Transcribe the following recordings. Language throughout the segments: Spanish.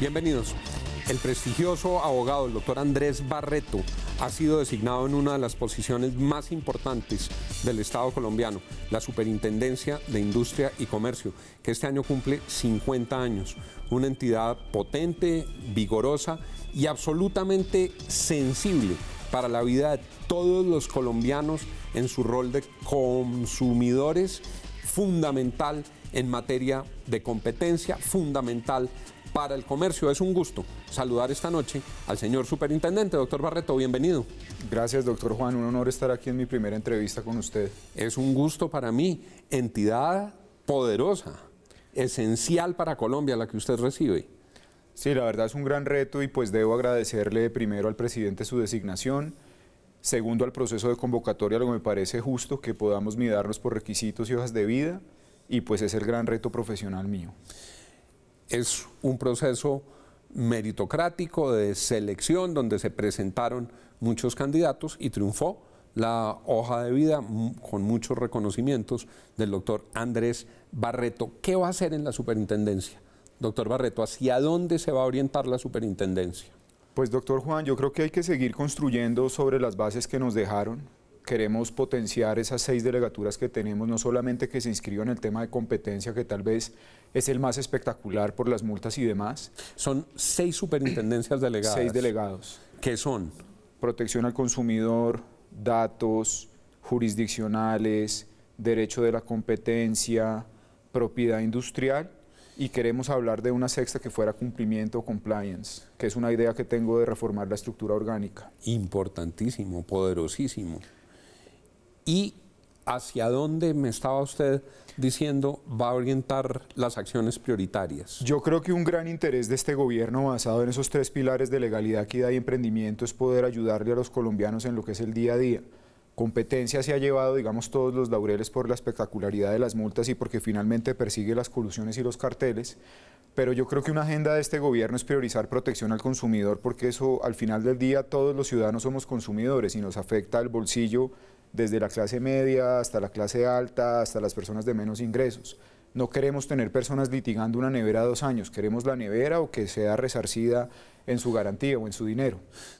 Bienvenidos. El prestigioso abogado, el doctor Andrés Barreto, ha sido designado en una de las posiciones más importantes del Estado colombiano, la Superintendencia de Industria y Comercio, que este año cumple 50 años. Una entidad potente, vigorosa y absolutamente sensible para la vida de todos los colombianos en su rol de consumidores fundamental en materia de competencia, fundamental para el comercio. Es un gusto saludar esta noche al señor superintendente. Doctor Barreto, bienvenido. Gracias, doctor Juan. Un honor estar aquí en mi primera entrevista con usted. Es un gusto para mí. Entidad poderosa, esencial para Colombia, la que usted recibe. Sí, la verdad es un gran reto y pues debo agradecerle primero al presidente su designación. Segundo, al proceso de convocatoria, lo que me parece justo que podamos mirarnos por requisitos y hojas de vida, y pues es el gran reto profesional mío es un proceso meritocrático de selección donde se presentaron muchos candidatos y triunfó la hoja de vida con muchos reconocimientos del doctor Andrés Barreto. ¿Qué va a hacer en la superintendencia? Doctor Barreto, ¿hacia dónde se va a orientar la superintendencia? Pues doctor Juan, yo creo que hay que seguir construyendo sobre las bases que nos dejaron queremos potenciar esas seis delegaturas que tenemos, no solamente que se inscriban en el tema de competencia, que tal vez es el más espectacular por las multas y demás. Son seis superintendencias delegadas. Seis delegados. ¿Qué son? Protección al consumidor, datos, jurisdiccionales, derecho de la competencia, propiedad industrial y queremos hablar de una sexta que fuera cumplimiento o compliance, que es una idea que tengo de reformar la estructura orgánica. Importantísimo, poderosísimo y hacia dónde me estaba usted diciendo va a orientar las acciones prioritarias. Yo creo que un gran interés de este gobierno basado en esos tres pilares de legalidad, equidad y emprendimiento es poder ayudarle a los colombianos en lo que es el día a día. Competencia se ha llevado, digamos, todos los laureles por la espectacularidad de las multas y porque finalmente persigue las colusiones y los carteles, pero yo creo que una agenda de este gobierno es priorizar protección al consumidor porque eso al final del día todos los ciudadanos somos consumidores y nos afecta el bolsillo desde la clase media hasta la clase alta, hasta las personas de menos ingresos. No queremos tener personas litigando una nevera dos años, queremos la nevera o que sea resarcida en su garantía o en su dinero.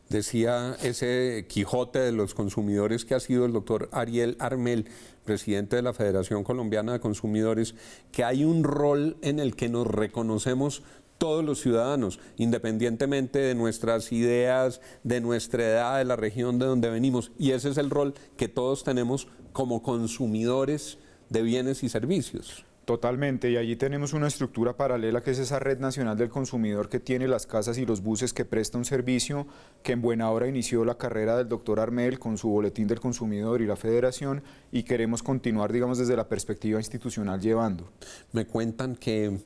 Decía ese Quijote de los consumidores que ha sido el doctor Ariel Armel, presidente de la Federación Colombiana de Consumidores, que hay un rol en el que nos reconocemos todos los ciudadanos, independientemente de nuestras ideas, de nuestra edad, de la región de donde venimos. Y ese es el rol que todos tenemos como consumidores de bienes y servicios. Totalmente, y allí tenemos una estructura paralela que es esa red nacional del consumidor que tiene las casas y los buses que presta un servicio que en buena hora inició la carrera del doctor Armel con su boletín del consumidor y la federación y queremos continuar, digamos, desde la perspectiva institucional llevando. Me cuentan que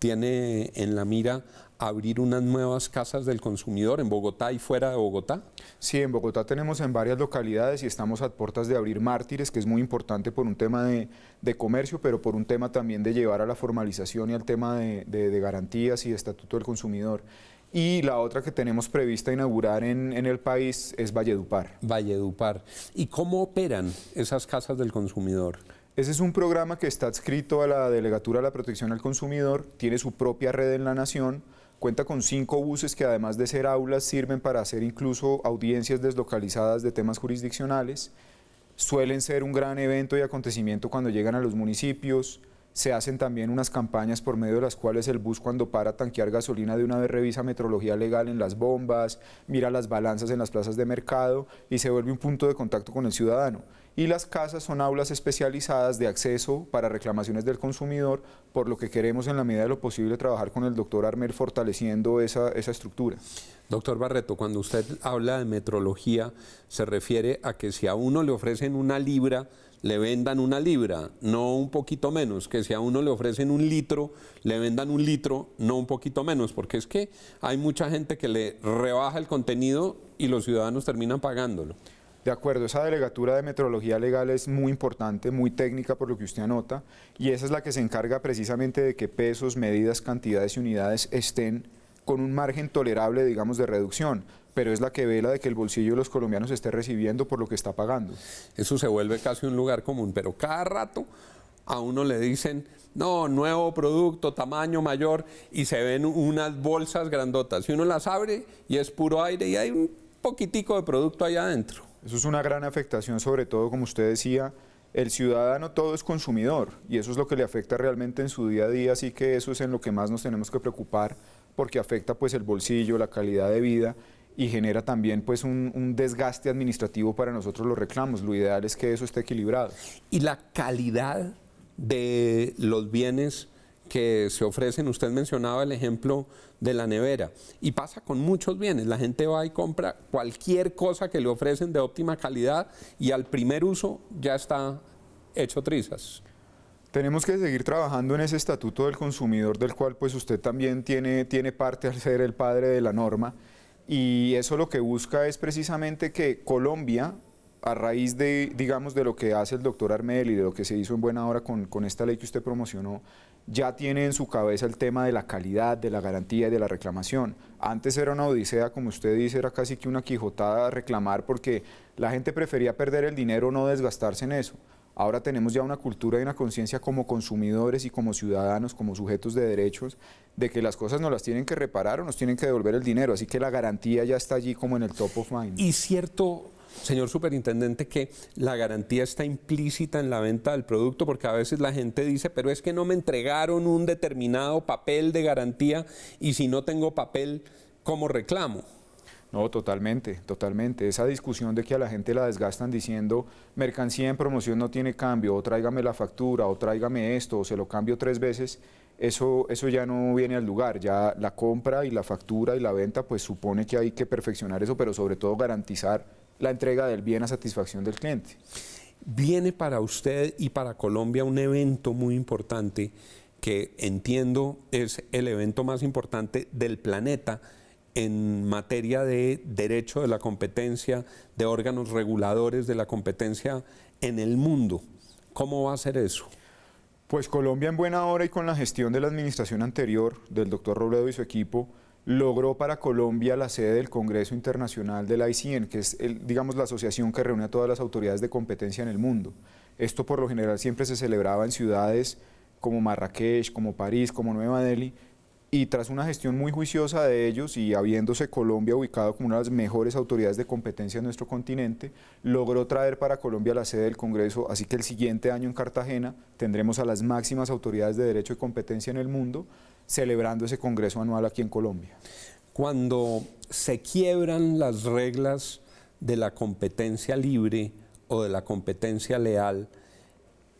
tiene en la mira abrir unas nuevas casas del consumidor en Bogotá y fuera de Bogotá? Sí, en Bogotá tenemos en varias localidades y estamos a puertas de abrir mártires, que es muy importante por un tema de, comercio, pero por un tema también de llevar a la formalización y al tema de, garantías y estatuto del consumidor. Y la otra que tenemos prevista inaugurar en, en, el país es Valledupar. Valledupar. ¿Y cómo operan esas casas del consumidor? Ese es un programa que está adscrito a la Delegatura de la Protección al Consumidor, tiene su propia red en la Nación, cuenta con cinco buses que además de ser aulas sirven para hacer incluso audiencias deslocalizadas de temas jurisdiccionales, suelen ser un gran evento y acontecimiento cuando llegan a los municipios, se hacen también unas campañas por medio de las cuales el bus cuando para tanquear gasolina de una vez revisa metrología legal en las bombas, mira las balanzas en las plazas de mercado y se vuelve un punto de contacto con el ciudadano y las casas son aulas especializadas de acceso para reclamaciones del consumidor, por lo que queremos en la medida de lo posible trabajar con el doctor Armer fortaleciendo esa, esa estructura. Doctor Barreto, cuando usted habla de metrología, se refiere a que si a uno le ofrecen una libra, le vendan una libra, no un poquito menos, que si a uno le ofrecen un litro, le vendan un litro, no un poquito menos, porque es que hay mucha gente que le rebaja el contenido y los ciudadanos terminan pagándolo. De acuerdo, esa delegatura de metrología legal es muy importante, muy técnica por lo que usted anota, y esa es la que se encarga precisamente de que pesos, medidas, cantidades y unidades estén con un margen tolerable, digamos, de reducción, pero es la que vela de que el bolsillo de los colombianos esté recibiendo por lo que está pagando. Eso se vuelve casi un lugar común, pero cada rato a uno le dicen, no, nuevo producto, tamaño mayor, y se ven unas bolsas grandotas, y uno las abre y es puro aire y hay un poquitico de producto allá adentro. Eso es una gran afectación, sobre todo, como usted decía, el ciudadano todo es consumidor y eso es lo que le afecta realmente en su día a día, así que eso es en lo que más nos tenemos que preocupar porque afecta pues el bolsillo, la calidad de vida y genera también pues un, un, desgaste administrativo para nosotros los reclamos. Lo ideal es que eso esté equilibrado. Y la calidad de los bienes que se ofrecen. Usted mencionaba el ejemplo de la nevera y pasa con muchos bienes. La gente va y compra cualquier cosa que le ofrecen de óptima calidad y al primer uso ya está hecho trizas. Tenemos que seguir trabajando en ese estatuto del consumidor del cual pues usted también tiene, tiene parte al ser el padre de la norma y eso lo que busca es precisamente que Colombia a raíz de, digamos, de lo que hace el doctor Armel y de lo que se hizo en buena hora con, con esta ley que usted promocionó, ya tiene en su cabeza el tema de la calidad, de la garantía y de la reclamación. Antes era una odisea, como usted dice, era casi que una quijotada reclamar porque la gente prefería perder el dinero o no desgastarse en eso. Ahora tenemos ya una cultura y una conciencia como consumidores y como ciudadanos, como sujetos de derechos, de que las cosas nos las tienen que reparar o nos tienen que devolver el dinero. Así que la garantía ya está allí como en el top of mind. Y cierto, señor superintendente, que la garantía está implícita en la venta del producto, porque a veces la gente dice, pero es que no me entregaron un determinado papel de garantía y si no tengo papel, ¿cómo reclamo? No, totalmente, totalmente. Esa discusión de que a la gente la desgastan diciendo mercancía en promoción no tiene cambio, o tráigame la factura, o tráigame esto, o se lo cambio tres veces, eso, eso ya no viene al lugar. Ya la compra y la factura y la venta, pues supone que hay que perfeccionar eso, pero sobre todo garantizar la entrega del bien a satisfacción del cliente. Viene para usted y para Colombia un evento muy importante que entiendo es el evento más importante del planeta en materia de derecho de la competencia, de órganos reguladores de la competencia en el mundo. ¿Cómo va a ser eso? Pues Colombia en buena hora y con la gestión de la administración anterior, del doctor Robledo y su equipo, logró para Colombia la sede del Congreso Internacional de la ICN, que es, digamos, la asociación que reúne a todas las autoridades de competencia en el mundo. Esto por lo general siempre se celebraba en ciudades como Marrakech, como París, como Nueva Delhi, y tras una gestión muy juiciosa de ellos y habiéndose Colombia ubicado como una de las mejores autoridades de competencia en nuestro continente, logró traer para Colombia la sede del Congreso, así que el siguiente año en Cartagena tendremos a las máximas autoridades de derecho y competencia en el mundo celebrando ese Congreso anual aquí en Colombia. Cuando se quiebran las reglas de la competencia libre o de la competencia leal,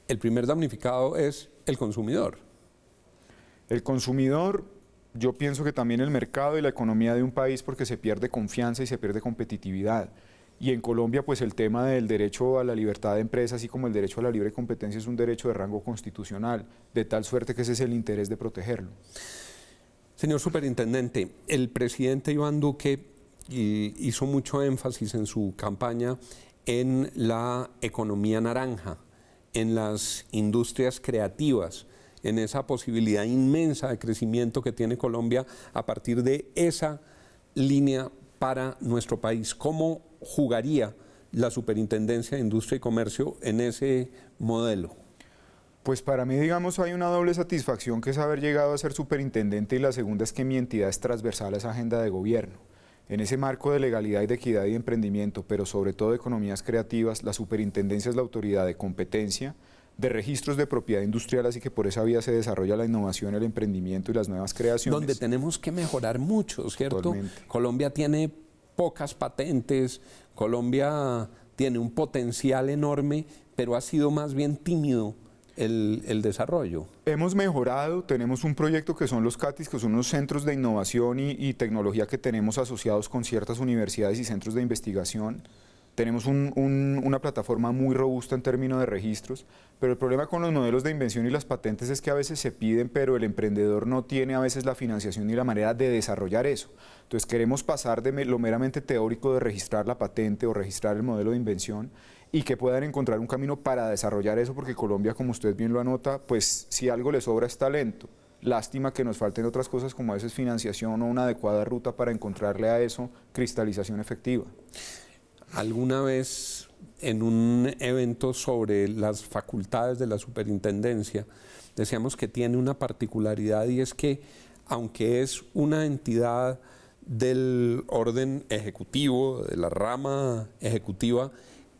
el primer damnificado es el consumidor. El consumidor yo pienso que también el mercado y la economía de un país porque se pierde confianza y se pierde competitividad. Y en Colombia, pues el tema del derecho a la libertad de empresa, así como el derecho a la libre competencia, es un derecho de rango constitucional, de tal suerte que ese es el interés de protegerlo. Señor Superintendente, el presidente Iván Duque hizo mucho énfasis en su campaña en la economía naranja, en las industrias creativas en esa posibilidad inmensa de crecimiento que tiene Colombia a partir de esa línea para nuestro país. ¿Cómo jugaría la Superintendencia de Industria y Comercio en ese modelo? Pues para mí, digamos, hay una doble satisfacción que es haber llegado a ser superintendente y la segunda es que mi entidad es transversal a esa agenda de gobierno. En ese marco de legalidad y de equidad y de emprendimiento, pero sobre todo de economías creativas, la superintendencia es la autoridad de competencia, de registros de propiedad industrial, así que por esa vía se desarrolla la innovación, el emprendimiento y las nuevas creaciones. Donde tenemos que mejorar mucho, ¿cierto? Colombia tiene pocas patentes, Colombia tiene un potencial enorme, pero ha sido más bien tímido. El, desarrollo? Hemos mejorado, tenemos un proyecto que son los CATIS, que son unos centros de innovación y tecnología que tenemos asociados con ciertas universidades y centros de investigación. Tenemos una plataforma muy robusta en términos de registros, pero el problema con los modelos de invención y las patentes es que a veces se piden, pero el emprendedor no tiene a veces la financiación ni la manera de desarrollar eso. Entonces queremos pasar de lo meramente teórico de registrar la patente o registrar el modelo de invención y que puedan encontrar un camino para desarrollar eso, porque Colombia, como usted bien lo anota, pues si algo le sobra es talento. Lástima que nos falten otras cosas como a veces financiación o una adecuada ruta para encontrarle a eso cristalización efectiva alguna vez en un evento sobre las facultades de la superintendencia, decíamos que tiene una particularidad y es que aunque es una entidad del orden ejecutivo, de la rama ejecutiva,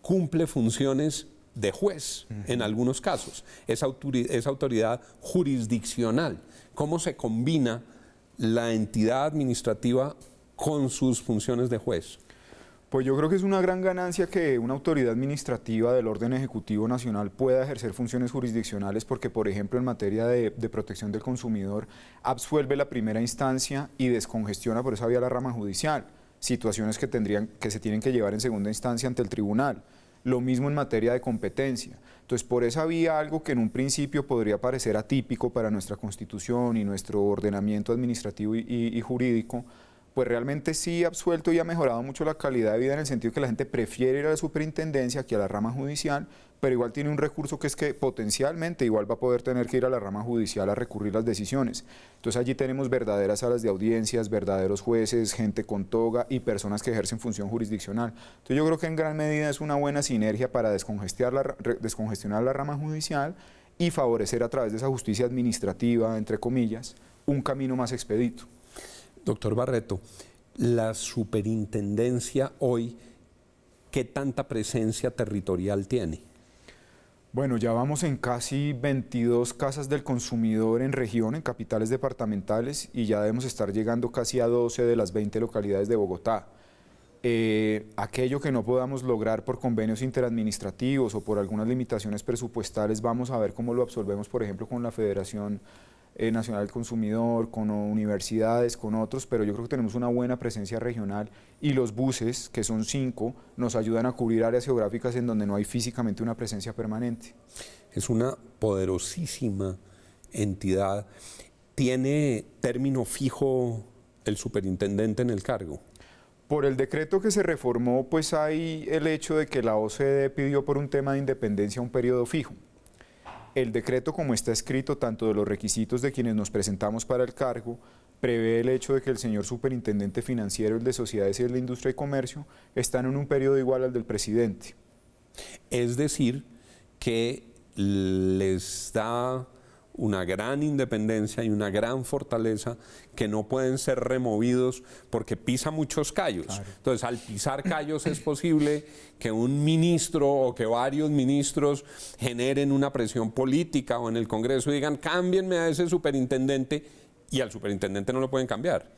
cumple funciones de juez en algunos casos. Es autoridad, autoridad jurisdiccional. ¿Cómo se combina la entidad administrativa con sus funciones de juez? Pues yo creo que es una gran ganancia que una autoridad administrativa del orden ejecutivo nacional pueda ejercer funciones jurisdiccionales porque, por ejemplo, en materia de, protección del consumidor, absuelve la primera instancia y descongestiona por esa vía la rama judicial, situaciones que, tendrían, que se tienen que llevar en segunda instancia ante el tribunal. Lo mismo en materia de competencia. Entonces, por esa vía, algo que en un principio podría parecer atípico para nuestra constitución y nuestro ordenamiento administrativo y jurídico, pues realmente sí ha absuelto y ha mejorado mucho la calidad de vida en el sentido que la gente prefiere ir a la superintendencia que a la rama judicial, pero igual tiene un recurso que es que potencialmente igual va a poder tener que ir a la rama judicial a recurrir las decisiones. Entonces allí tenemos verdaderas salas de audiencias, verdaderos jueces, gente con toga y personas que ejercen función jurisdiccional. Entonces yo creo que en gran medida es una buena sinergia para descongestionar la rama judicial y favorecer a través de esa justicia administrativa, entre comillas, un camino más expedito. Doctor Barreto, la superintendencia hoy, ¿qué tanta presencia territorial tiene? Bueno, ya vamos en casi 22 casas del consumidor en región, en capitales departamentales, y ya debemos estar llegando casi a 12 de las 20 localidades de Bogotá. Eh, aquello que no podamos lograr por convenios interadministrativos o por algunas limitaciones presupuestales, vamos a ver cómo lo absolvemos, por ejemplo, con la Federación eh, nacional del Consumidor, con universidades, con otros, pero yo creo que tenemos una buena presencia regional y los buses, que son cinco, nos ayudan a cubrir áreas geográficas en donde no hay físicamente una presencia permanente. Es una poderosísima entidad. ¿Tiene término fijo el superintendente en el cargo? Por el decreto que se reformó, pues hay el hecho de que la OCDE pidió por un tema de independencia un periodo fijo. El decreto, como está escrito, tanto de los requisitos de quienes nos presentamos para el cargo, prevé el hecho de que el señor superintendente financiero, el de Sociedades y el de Industria y Comercio, están en un periodo igual al del presidente. Es decir, que les da una gran independencia y una gran fortaleza que no pueden ser removidos porque pisa muchos callos. Entonces, al pisar callos es posible que un ministro o que varios ministros generen una presión política o en el Congreso digan, cámbienme a ese superintendente y al superintendente no lo pueden cambiar.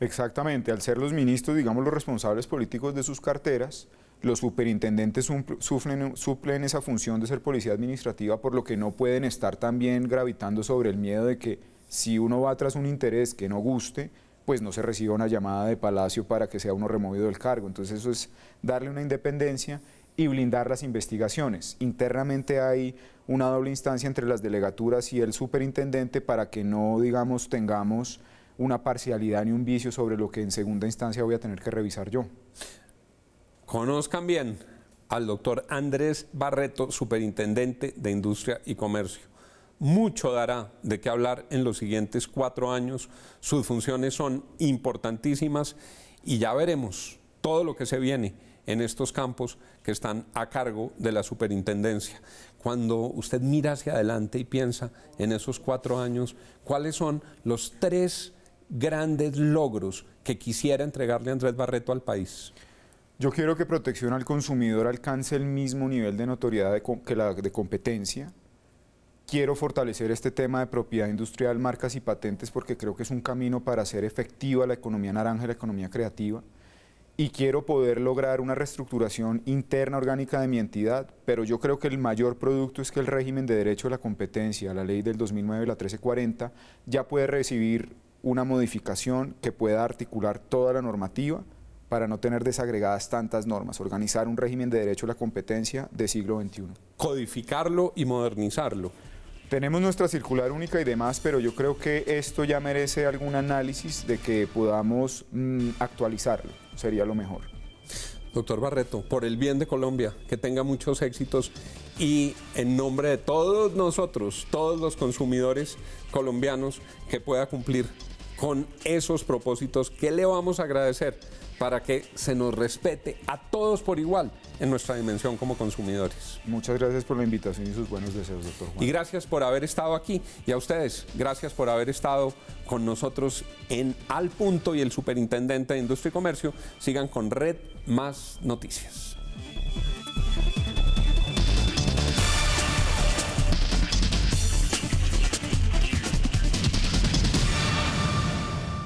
Exactamente, al ser los ministros, digamos, los responsables políticos de sus carteras, los superintendentes suplen, esa función de ser policía administrativa, por lo que no pueden estar también gravitando sobre el miedo de que si uno va tras un interés que no guste, pues no se reciba una llamada de Palacio para que sea uno removido del cargo. Entonces eso es darle una independencia y blindar las investigaciones. Internamente hay una doble instancia entre las delegaturas y el superintendente para que no, digamos, tengamos una parcialidad ni un vicio sobre lo que en segunda instancia voy a tener que revisar yo. Conozcan bien al doctor Andrés Barreto, superintendente de Industria y Comercio. Mucho dará de qué hablar en los siguientes cuatro años. Sus funciones son importantísimas y ya veremos todo lo que se viene en estos campos que están a cargo de la superintendencia. Cuando usted mira hacia adelante y piensa en esos cuatro años, ¿cuáles son los tres grandes logros que quisiera entregarle Andrés Barreto al país? Yo quiero que protección al consumidor alcance el mismo nivel de notoriedad que la de competencia. Quiero fortalecer este tema de propiedad industrial, marcas y patentes porque creo que es un camino para hacer efectiva la economía naranja y la economía creativa. Y quiero poder lograr una reestructuración interna orgánica de mi entidad, pero yo creo que el mayor producto es que el régimen de derecho a la competencia, la ley del 2009, y la 1340, ya puede recibir una modificación que pueda articular toda la normativa para no tener desagregadas tantas normas, organizar un régimen de derecho a la competencia de siglo XXI. Codificarlo y modernizarlo. Tenemos nuestra circular única y demás, pero yo creo que esto ya merece algún análisis de que podamos mm, actualizarlo. Sería lo mejor. Doctor Barreto, por el bien de Colombia, que tenga muchos éxitos y en nombre de todos nosotros, todos los consumidores colombianos, que pueda cumplir con esos propósitos ¿Qué le vamos a agradecer para que se nos respete a todos por igual en nuestra dimensión como consumidores. Muchas gracias por la invitación y sus buenos deseos, doctor Juan. Y gracias por haber estado aquí. Y a ustedes, gracias por haber estado con nosotros en Al Punto y el Superintendente de Industria y Comercio. Sigan con Red Más Noticias.